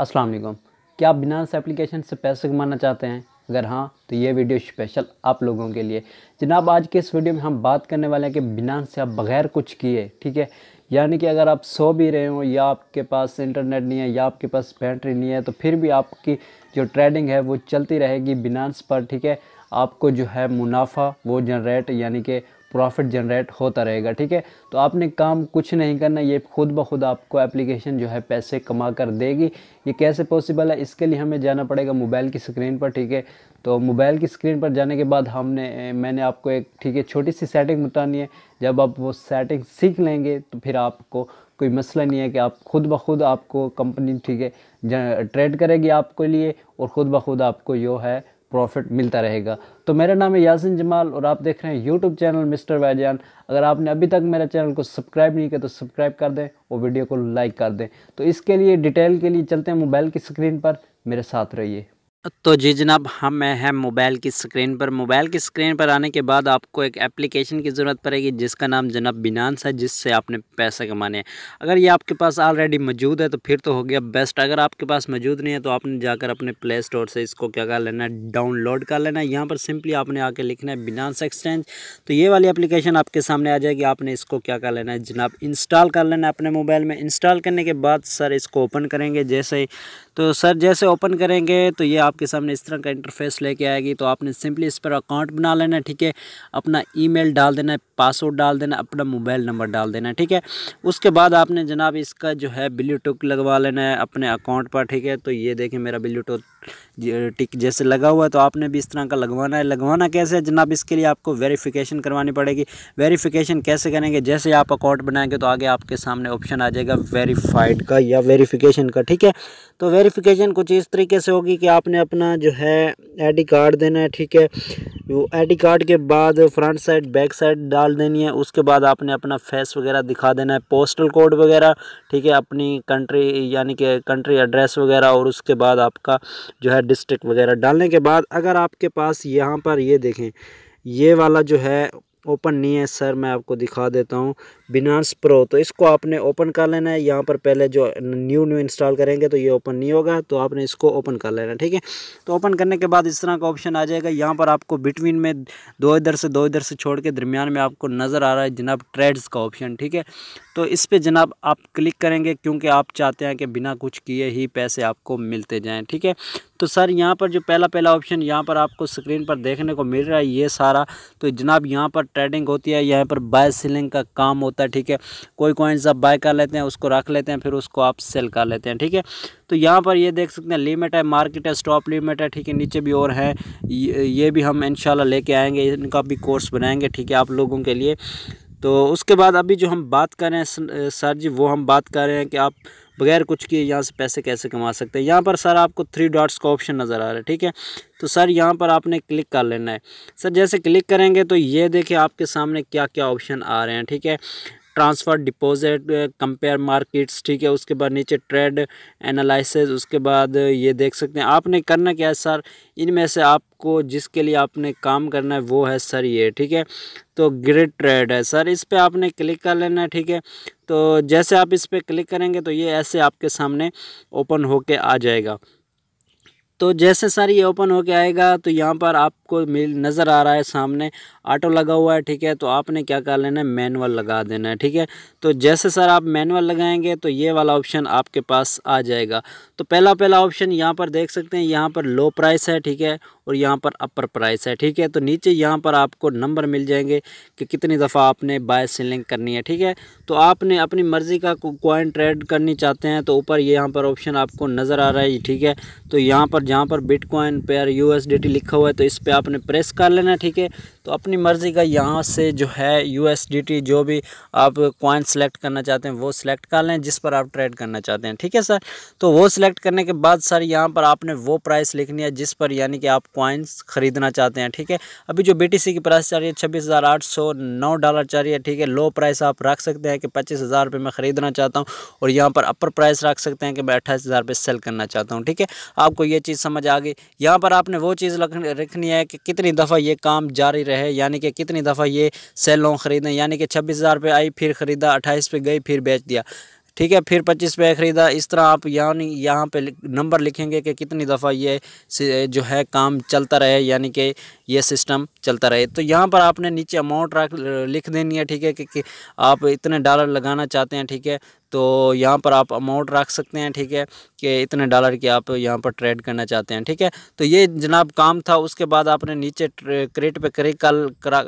अस्सलाम वालेकुम क्या आप बिनास एप्लीकेशन से पैसे कमाना चाहते हैं अगर हाँ तो ये वीडियो स्पेशल आप लोगों के लिए जनाब आज के इस वीडियो में हम बात करने वाले हैं कि बिना से आप बग़ैर कुछ किए ठीक है यानी कि अगर आप सो भी रहे हो या आपके पास इंटरनेट नहीं है या आपके पास बैटरी नहीं है तो फिर भी आपकी जो ट्रेडिंग है वो चलती रहेगी बिनास पर ठीक है आपको जो है मुनाफा वो जनरेट यानी कि प्रॉफिट जनरेट होता रहेगा ठीक है तो आपने काम कुछ नहीं करना ये खुद ब खुद आपको एप्लीकेशन जो है पैसे कमा कर देगी ये कैसे पॉसिबल है इसके लिए हमें जाना पड़ेगा मोबाइल की स्क्रीन पर ठीक है तो मोबाइल की स्क्रीन पर जाने के बाद हमने मैंने आपको एक ठीक है छोटी सी सेटिंग बतानी है जब आप वो सेटिंग सीख लेंगे तो फिर आपको कोई मसला नहीं है कि आप खुद ब खुद आपको कंपनी ठीक है ट्रेड करेगी आपके लिए और ख़ुद ब खुद आपको यो है प्रॉफिट मिलता रहेगा तो मेरा नाम है यासिन जमाल और आप देख रहे हैं यूट्यूब चैनल मिस्टर वैजान अगर आपने अभी तक मेरा चैनल को सब्सक्राइब नहीं किया तो सब्सक्राइब कर दें और वीडियो को लाइक कर दें तो इसके लिए डिटेल के लिए चलते हैं मोबाइल की स्क्रीन पर मेरे साथ रहिए तो जी जनाब हम हैं मोबाइल की स्क्रीन पर मोबाइल की स्क्रीन पर आने के बाद आपको एक एप्लीकेशन की ज़रूरत पड़ेगी जिसका नाम जनाब बिनानस है जिससे आपने पैसे कमाने हैं अगर ये आपके पास ऑलरेडी मौजूद है तो फिर तो हो गया बेस्ट अगर आपके पास मौजूद नहीं है तो आपने जाकर अपने प्ले स्टोर से इसको क्या कर लेना है डाउनलोड कर लेना है यहाँ पर सिंपली आपने आके लिखना है बिनानस एक्सचेंज तो ये वाली एप्लीकेशन आपके सामने आ जाएगी आपने इसको क्या कर लेना है जनाब इंस्टॉल कर लेना है अपने मोबाइल में इंस्टॉल करने के बाद सर इसको ओपन करेंगे जैसे तो सर जैसे ओपन करेंगे तो ये आपके सामने इस तरह का इंटरफेस लेके आएगी तो आपने सिंपली इस पर अकाउंट बना लेना है ठीक है अपना ईमेल डाल देना है पासवर्ड डाल देना अपना मोबाइल नंबर डाल देना है ठीक है उसके बाद आपने जनाब इसका जो है ब्लू टुक लगवा लेना है अपने अकाउंट पर ठीक है तो ये देखें मेरा ब्लू टुक टिक जैसे लगा हुआ है तो आपने भी इस तरह का लगवाना है लगवाना कैसे है जनाब इसके लिए आपको वेरीफिकेशन करवानी पड़ेगी वेरीफिकेशन कैसे करेंगे जैसे आप अकाउंट बनाएंगे तो आगे आपके सामने ऑप्शन आ जाएगा वेरीफाइड का या वेरीफिकेशन का ठीक है तो वेरिफिकेशन कुछ इस तरीके से होगी कि आपने अपना जो है आई कार्ड देना है ठीक है आई कार्ड के बाद फ्रंट साइड बैक साइड डाल देनी है उसके बाद आपने अपना फेस वगैरह दिखा देना है पोस्टल कोड वगैरह ठीक है अपनी कंट्री यानी कि कंट्री एड्रेस वगैरह और उसके बाद आपका जो है डिस्ट्रिक्ट वगैरह डालने के बाद अगर आपके पास यहाँ पर ये देखें ये वाला जो है ओपन नहीं है सर मैं आपको दिखा देता हूँ बिनास प्रो तो इसको आपने ओपन कर लेना है यहाँ पर पहले जो न्यू न्यू इंस्टॉल करेंगे तो ये ओपन नहीं होगा तो आपने इसको ओपन कर लेना ठीक है तो ओपन करने के बाद इस तरह का ऑप्शन आ जाएगा यहाँ पर आपको बिटवीन में दो इधर से दो इधर से छोड़ के दरमियान में आपको नज़र आ रहा है जनाब ट्रेड्स का ऑप्शन ठीक है तो इस पर जनाब आप क्लिक करेंगे क्योंकि आप चाहते हैं कि बिना कुछ किए ही पैसे आपको मिलते जाएँ ठीक है तो सर यहाँ पर जो पहला पहला ऑप्शन यहाँ पर आपको स्क्रीन पर देखने को मिल रहा है ये सारा तो जनाब यहाँ पर ट्रेडिंग होती है यहाँ पर बाय सेलिंग का काम होता होता है ठीक है कोई कॉइन्स आप बाय कर लेते हैं उसको रख लेते हैं फिर उसको आप सेल कर लेते हैं ठीक है तो यहाँ पर ये देख सकते हैं लिमिट है मार्केट है स्टॉप लिमिट है ठीक है नीचे भी और है ये भी हम इन लेके आएंगे इनका भी कोर्स बनाएंगे ठीक है आप लोगों के लिए तो उसके बाद अभी जो हम बात कर रहे हैं सर जी वो हम बात कर रहे हैं कि आप बगैर कुछ किए यहाँ से पैसे कैसे कमा सकते हैं यहाँ पर सर आपको थ्री डॉट्स का ऑप्शन नज़र आ रहा है ठीक है तो सर यहाँ पर आपने क्लिक कर लेना है सर जैसे क्लिक करेंगे तो ये देखिए आपके सामने क्या क्या ऑप्शन आ रहे हैं ठीक है ट्रांसफ़र डिपॉजिट कंपेयर मार्केट्स ठीक है उसके बाद नीचे ट्रेड एनालिसिस उसके बाद ये देख सकते हैं आपने करना क्या है सर इनमें से आपको जिसके लिए आपने काम करना है वो है सर ये ठीक है तो ग्रिड ट्रेड है सर इस पर आपने क्लिक कर लेना है ठीक है तो जैसे आप इस पर क्लिक करेंगे तो ये ऐसे आपके सामने ओपन के आ जाएगा तो जैसे सर ये ओपन होके आएगा तो यहाँ पर आपको मिल नज़र आ रहा है सामने ऑटो लगा हुआ है ठीक है तो आपने क्या कर लेना है मैनुअल लगा देना है ठीक है तो जैसे सर आप मैनुअल लगाएंगे तो ये वाला ऑप्शन आपके पास आ जाएगा तो पहला पहला ऑप्शन यहाँ पर देख सकते हैं यहाँ पर लो प्राइस है ठीक है और यहाँ पर अपर प्राइस है ठीक है तो नीचे यहाँ पर आपको नंबर मिल जाएंगे कि कितनी दफ़ा आपने बाय सेलिंग करनी है ठीक है तो आपने अपनी मर्ज़ी का कॉइन ट्रेड करनी चाहते हैं तो ऊपर ये यहाँ पर ऑप्शन आपको नज़र आ रहा है ठीक है तो यहाँ पर जहाँ पर बिटकॉइन पेयर यू लिखा हुआ है तो इस पर आपने प्रेस कर लेना ठीक है तो अपनी मर्ज़ी का यहाँ से जो है यू जो भी आप कॉइन सेलेक्ट करना चाहते हैं वो सिलेक्ट कर लें जिस पर आप ट्रेड करना चाहते हैं ठीक है सर तो वो सिलेक्ट करने के बाद सर यहाँ पर आपने वो प्राइस लिखनी है जिस पर यानी कि आप कॉइन्स ख़रीदना चाहते हैं ठीक है अभी जो बी की प्राइस चाह रही है छब्बीस डॉलर चाह रही है ठीक है लो प्राइस आप रख सकते हैं कि पच्चीस हज़ार मैं ख़रीदना चाहता हूँ और यहाँ पर अपर प्राइस रख सकते हैं कि मैं अट्ठाईस हज़ार रुपये सेल करना चाहता हूँ ठीक है आपको ये चीज़ समझ आ गई यहाँ पर आपने वो चीज़ रखनी है कि कितनी दफ़ा ये काम जारी रहे है यानी कि कितनी दफ़ा ये सेल लॉन्ग ख़रीदें यानी कि छब्बीस हज़ार पर आई फिर ख़रीदा अट्ठाईस पे गई फिर बेच दिया ठीक है फिर पच्चीस पे ख़रीदा इस तरह आप यानी यहाँ पे नंबर लिखेंगे कि कितनी दफ़ा ये जो है काम चलता रहे यानी कि ये सिस्टम चलता रहे तो यहाँ पर आपने नीचे अमाउंट रख लिख देनी है ठीक है कि, कि आप इतने डॉलर लगाना चाहते हैं ठीक है तो यहाँ पर आप अमाउंट रख सकते हैं ठीक है कि इतने डॉलर की आप यहाँ पर ट्रेड करना चाहते हैं ठीक है तो ये जनाब काम था उसके बाद आपने नीचे क्रेट करे कल करा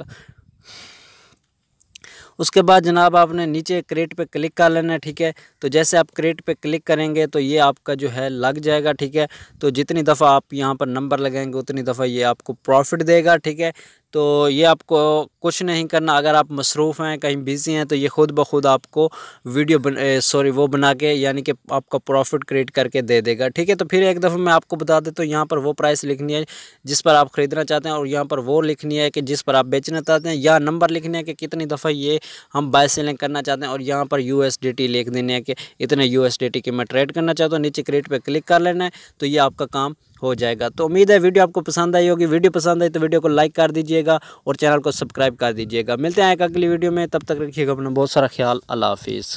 उसके बाद जनाब आपने नीचे क्रेट पे क्लिक कर लेना है ठीक है तो जैसे आप क्रेट पे क्लिक करेंगे तो ये आपका जो है लग जाएगा ठीक है तो जितनी दफ़ा आप यहाँ पर नंबर लगाएंगे उतनी दफ़ा ये आपको प्रॉफिट देगा ठीक है तो ये आपको कुछ नहीं करना अगर आप मसरूफ़ हैं कहीं बिज़ी हैं तो ये ख़ुद ब खुद आपको वीडियो सॉरी वो बना के यानी कि आपका प्रॉफिट क्रिएट करके दे देगा ठीक है तो फिर एक दफ़ा मैं आपको बता देता तो हूँ यहाँ पर वो प्राइस लिखनी है जिस पर आप ख़रीदना चाहते हैं और यहाँ पर वो लिखनी है कि जिस पर आप बेचना चाहते हैं या नंबर लिखने है कि कितनी दफ़ा ये हम बाय सेलिंग करना चाहते हैं और यहाँ पर यू लिख देने है कि इतने यू की मैं ट्रेड करना चाहता हूँ नीचे क्रेडिट पर क्लिक कर लेना है तो ये आपका काम हो जाएगा तो उम्मीद है वीडियो आपको पसंद आई होगी वीडियो पसंद आई तो वीडियो को लाइक कर दीजिएगा और चैनल को सब्सक्राइब कर दीजिएगा मिलते हैं एक अगली वीडियो में तब तक रखिएगा अपना बहुत सारा ख्याल अल्लाह हाफिज़